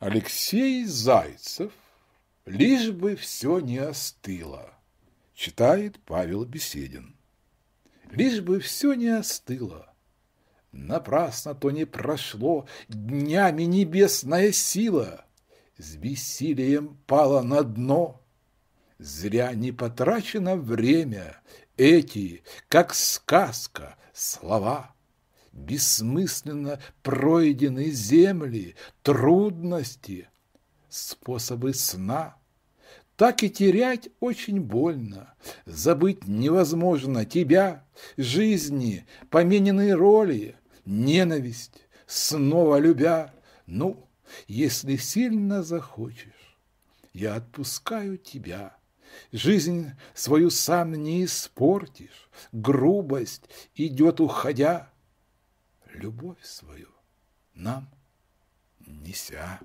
Алексей Зайцев «Лишь бы все не остыло», читает Павел Беседин. «Лишь бы все не остыло, напрасно то не прошло днями небесная сила, с бессилием пала на дно, зря не потрачено время, эти, как сказка, слова» бессмысленно пройденные земли, трудности, способы сна. Так и терять очень больно, забыть невозможно тебя, жизни, помененные роли, ненависть, снова любя. Ну, если сильно захочешь, я отпускаю тебя. Жизнь свою сам не испортишь, грубость идет уходя, любовь свою нам неся.